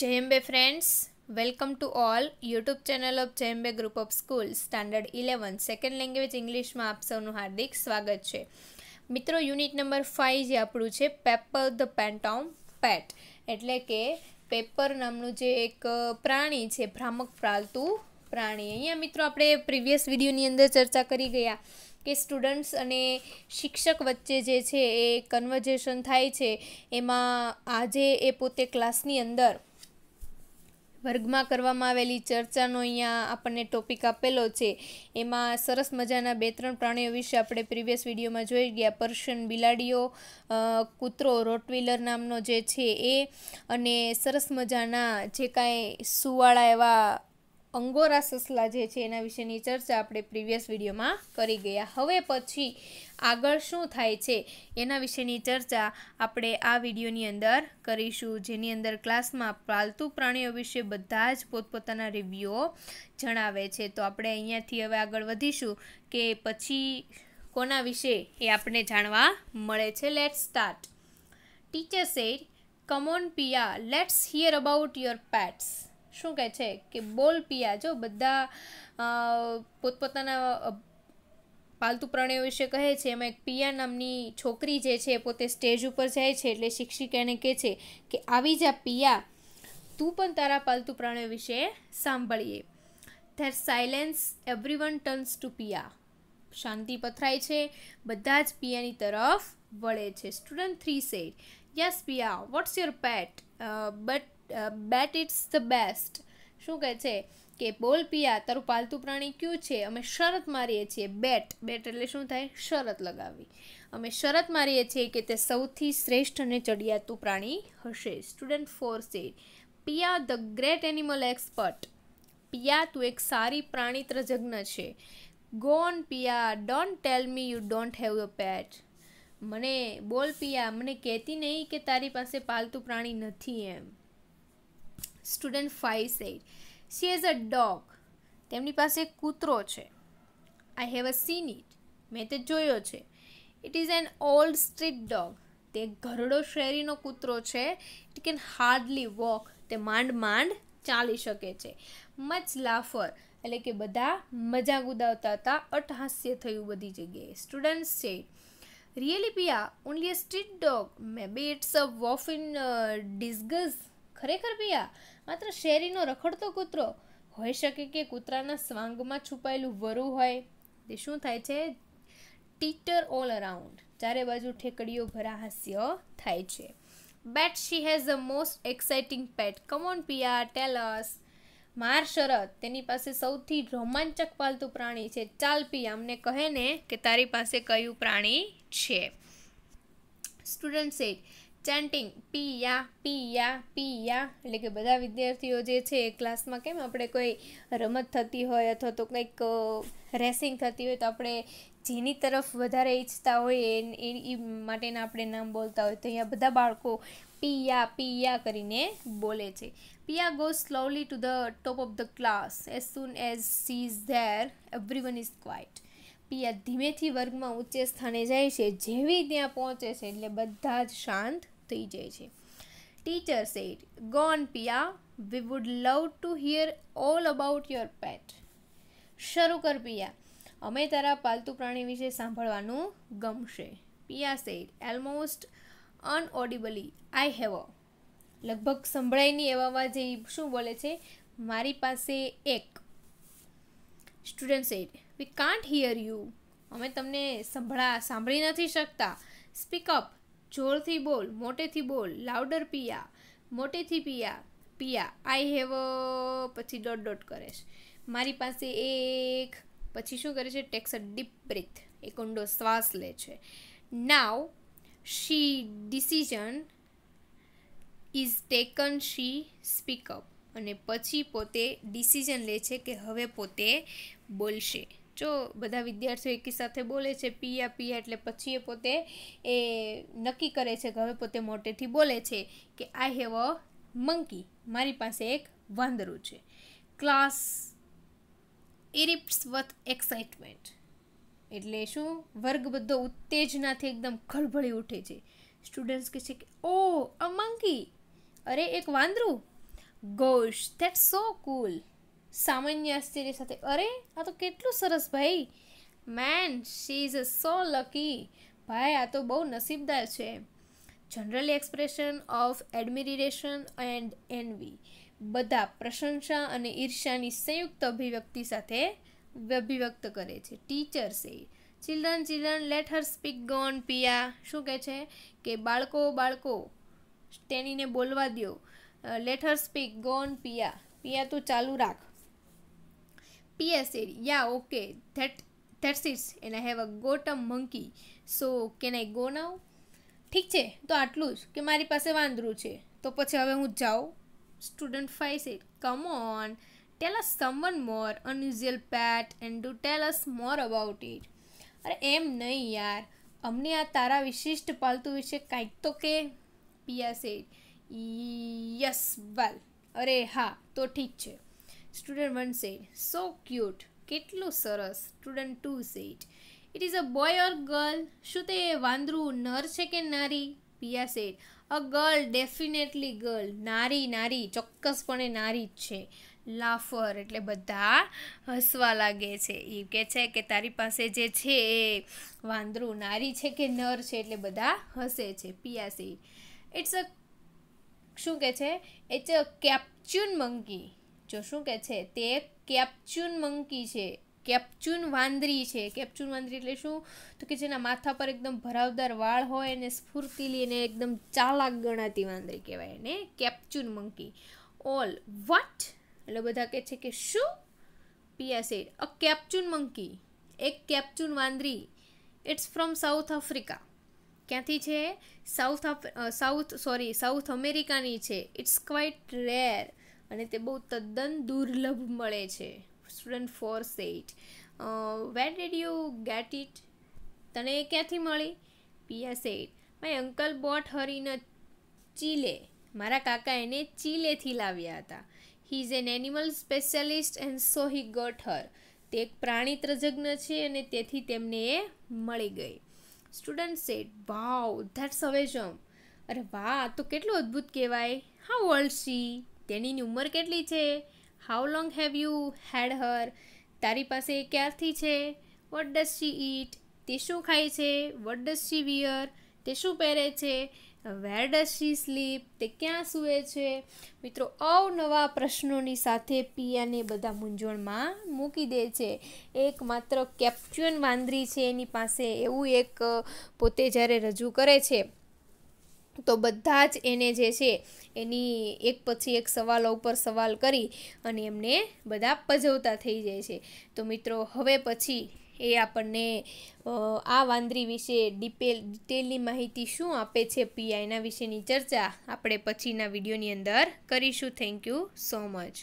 જેએમબે friends welcome to all YouTube channel of જેએમબે group of school standard eleven second language ઇંગ્લિશમાં આપ સૌનું હાર્દિક સ્વાગત છે મિત્રો યુનિટ નંબર ફાઇવ જે આપણું છે પેપર ધ પેન્ટોમ પેટ એટલે કે પેપર નામનું જે એક પ્રાણી છે ભ્રામક પાલતુ પ્રાણી અહીંયા મિત્રો આપણે પ્રીવિયસ વિડીયોની અંદર ચર્ચા કરી ગયા કે સ્ટુડન્ટ્સ અને શિક્ષક વચ્ચે જે છે એ કન્વર્ઝેશન થાય છે એમાં આજે એ પોતે ક્લાસની અંદર વર્ગમાં કરવામાં આવેલી ચર્ચાનો અહીંયા આપણને ટોપિક આપેલો છે એમાં સરસ મજાના બે ત્રણ પ્રાણીઓ વિશે આપણે પ્રીવિયસ વિડીયોમાં જોઈ ગયા પર્શિયન બિલાડીઓ કૂતરો રોટવીલર નામનો જે છે એ અને સરસ મજાના જે કાંઈ સુવાળા એવા અંગોરા સસલા જે છે એના વિશેની ચર્ચા આપણે પ્રીવિયસ વિડીયોમાં કરી ગયા હવે પછી આગળ શું થાય છે એના વિશેની ચર્ચા આપણે આ વિડીયોની અંદર કરીશું જેની અંદર ક્લાસમાં પાલતુ પ્રાણીઓ વિશે બધા જ પોતપોતાના રિવ્યુઓ જણાવે છે તો આપણે અહીંયાથી હવે આગળ વધીશું કે પછી કોના વિશે એ આપણે જાણવા મળે છે let start teacher said come on Piya let's hear about your pets શું કહે છે કે બોલ પિયા જો બધા પોતપોતાના પાલતુ પ્રાણીઓ વિશે કહે છે એમાં એક પિયા નામની છોકરી જે છે પોતે સ્ટેજ ઉપર જાય છે એટલે શિક્ષિકા એને કહે છે કે આવી જા પિયા તું પણ તારા પાલતુ પ્રાણીઓ વિશે સાંભળીએ there silence every one turns to Piya શાંતિ પથરાય છે બધા જ પિયાની તરફ વળે છે student three said yes Piya what's your pet but bet it's the best શું કહે છે કે બોલ પિયા તારું પાલતુ પ્રાણી કયું છે અમે શરત મારીએ છીએ બેટ બેટ એટલે શું થાય શરત લગાવી અમે શરત મારીએ છીએ કે તે સૌથી શ્રેષ્ઠ અને ચડિયાતું પ્રાણી હશે student four say Piya the great animal expert Piya તું એક સારી પ્રાણી તજજ્ઞ છે go on Piya don't tell me you don't have a pet મને બોલ પિયા મને કહેતી નહીં કે તારી પાસે પાલતુ પ્રાણી નથી એમ student five said she has a dog તેમની પાસે કૂતરો છે I have a seen it મેં તે જોયો છે it is an old street dog તે ઘરડો શેરીનો કૂતરો છે ઇટ કેન હાર્ડલી વોક તે માંડ માંડ ચાલી શકે છે મચ લાફર એટલે કે બધા મજાક ઉદાવતા હતા અટહાસ્ય થયું બધી જગ્યાએ સ્ટુડન્ટ્સ છે really Piya only a street dog may be it's a wolf in disguise ખરેખર પિયા માત્ર શેરીનો રખડતો કૂતરો હોઈ શકે કે કૂતરાના સ્વાંગમાં છુપાયેલું વરુ હોય તે શું થાય છે ટીટર ઓલ અરાઉન્ડ ચારે બાજુ ઠેકડીઓ ભરા હાસ્ય થાય છે bet she has a most exciting pet come on Piya tell us માર શરત તેની પાસે સૌથી રોમાંચક પાલતું પ્રાણી છે ચાલ પિયા અમને કહે ને કે તારી પાસે કયું પ્રાણી છે student said chanting Piya Piya Piya એટલે કે બધા વિદ્યાર્થીઓ જે છે એ ક્લાસમાં કેમ આપણે કોઈ રમત થતી હોય અથવા તો કંઈક રેસિંગ થતી હોય તો આપણે જેની તરફ વધારે ઈચ્છતા હોય એ એ માટેના આપણે નામ બોલતા હોય તો અહીંયા બધા બાળકો પિયા પિયા કરીને બોલે છે Piya go slowly to the top of the class as soon as she is there every one is quiet Piya ધીમેથી વર્ગમાં ઊંચે સ્થાને જાય છે જેવી ત્યાં પહોંચે છે એટલે બધા જ શાંત થઈ જાય છે teacher said go on Piya we would love to hear all about your pet શરૂ કર પિયા અમે તારા પાલતુ પ્રાણી વિશે સાંભળવાનું ગમશે પિયા સેડ એલમોસ્ટ અનઓડિબલી આઈ હેવ લગભગ સંભળાય નહીં એવામાં જે શું બોલે છે મારી પાસે એક student said we can't hear you અમે તમને સંભળા સાંભળી નથી શકતા સ્પીક અપ જોરથી બોલ મોટેથી બોલ લાઉડર પિયા મોટેથી પિયા પિયા આઈ હેવ પછી ડોટ ડોટ કરે છે મારી પાસે એક પછી શું કરે છે ટેક્સ અ ડીપ બ્રીથ એક ઊંડો શ્વાસ લે છે now she decision is taken she speak up અને પછી પોતે ડિસિઝન લે છે કે હવે પોતે બોલશે જો બધા વિદ્યાર્થીઓ એકી સાથે બોલે છે પિયા પિયા એટલે પછી એ પોતે એ નક્કી કરે છે કે હવે પોતે મોટેથી બોલે છે કે આઈ હેવ અ મંકી મારી પાસે એક વાંદરું છે ક્લાસ ઇરિપ્સ વથ એક્સાઇટમેન્ટ એટલે શું વર્ગ બધો ઉત્તેજનાથી એકદમ ખળભળી ઉઠે છે સ્ટુડન્ટ્સ કહે છે કે ઓ અ મંકી અરે એક વાંદરું ગોશ ધેટ સો કુલ સામાન્ય આશ્ચર્ય સાથે અરે આ તો કેટલું સરસ ભાઈ man she is a so lucky ભાઈ આ તો બહુ નસીબદાર છે general expression of admiration and envy બધા પ્રશંસા અને ઈર્ષ્યાની સંયુક્ત અભિવ્યક્તિ સાથે અભિવ્યક્ત કરે છે ટીચર્સ એ children children let her speak go on Piya શું કહે છે કે બાળકો બાળકો તેણીને બોલવા દો let her speak go on Piya Piya તું ચાલુ રાખ P.S. Yeah, okay. That that's it. And I have a got a monkey. So can I go now? ઠીક છે તો આટલું જ કે મારી પાસે વાંદરું છે તો પછી હવે હું જાઉં student five said come on tell us someone more unusual pet and do tell us more about it અરે એમ નહીં યાર અમને આ તારા વિશિષ્ટ પાલતુ વિશે કાંઈક તો કે પિયા સેટ યસ વેલ અરે હા તો ઠીક છે student one said so cute કેટલું સરસ student two said it is a boy or girl શું તે વાંદરું નર છે કે નારી Piya said a girl definitely girl નારી નારી ચોક્કસપણે નારી જ છે લાફર એટલે બધા હસવા લાગે છે એ કહે છે કે તારી પાસે જે છે એ વાંદરું નારી છે કે નર છે એટલે બધા હસે છે પિયા સેડ ઇટ્સ અ શું કહે છે ઇટ્સ અ કેપ્ચ્યુન મંકી જો શું કહે છે તે કેપ્ચ્યુન મંકી છે કેપ્ચ્યુન વાંદરી છે કેપ્ચ્યુન વાંદરી એટલે શું તો કે જેના માથા પર એકદમ ભરાવદાર વાળ હોય અને સ્ફૂર્તિલી અને એકદમ ચાલાક ગણાતી વાંદરી કહેવાય એને કેપ્ચ્યુન મંકી ઓલ વટ એટલે બધા કહે છે કે શું પિયા સેડ અ કેપ્ચ્યુન મંકી એક કેપ્ચ્યુન વાંદરી ઇટ્સ ફ્રોમ સાઉથ આફ્રિકા ક્યાંથી છે સાઉથ સાઉથ સોરી સાઉથ અમેરિકાની છે ઇટ્સ ક્વાઇટ રેર અને તે બહુ તદ્દન દુર્લભ મળે છે student four said where did you get it તને એ ક્યાંથી મળી Piya said my uncle bought her in Chile મારા કાકા એને ચીલેથી લાવ્યા હતા he is an animal specialist and so he got her તે એક પ્રાણી ત્રજજ્ઞ છે અને તેથી તેમને એ મળી ગઈ student said wow that's awesome અરે વાહ તો કેટલું અદ્ભુત કહેવાય હા ઓલ્ડ શી તેણીની ઉંમર કેટલી છે how long have you had her તારી પાસે ક્યારથી છે વટ ડઝ શી ઈટ તે શું ખાય છે વટ ડઝ શી વિયર તે શું પહેરે છે વેર ડઝ શી સ્લીપ તે ક્યાં સૂવે છે મિત્રો અવનવા પ્રશ્નોની સાથે પિયાને બધા મૂંઝવણમાં મૂકી દે છે એક માત્ર કેપ્ચ્યુઅન વાંદરી છે એની પાસે એવું એક પોતે જ્યારે રજૂ કરે છે તો બધા જ એને જે છે એની એક પછી એક સવાલો ઉપર સવાલ કરી અને એમને બધા પજવતા થઈ જાય છે તો મિત્રો હવે પછી એ આપણને આ વાંદરી વિશે ડિટેલ ડિટેલની માહિતી શું આપે છે પીઆઈના વિશેની ચર્ચા આપણે પછીના વિડીયોની અંદર કરીશું થેન્ક યુ સો મચ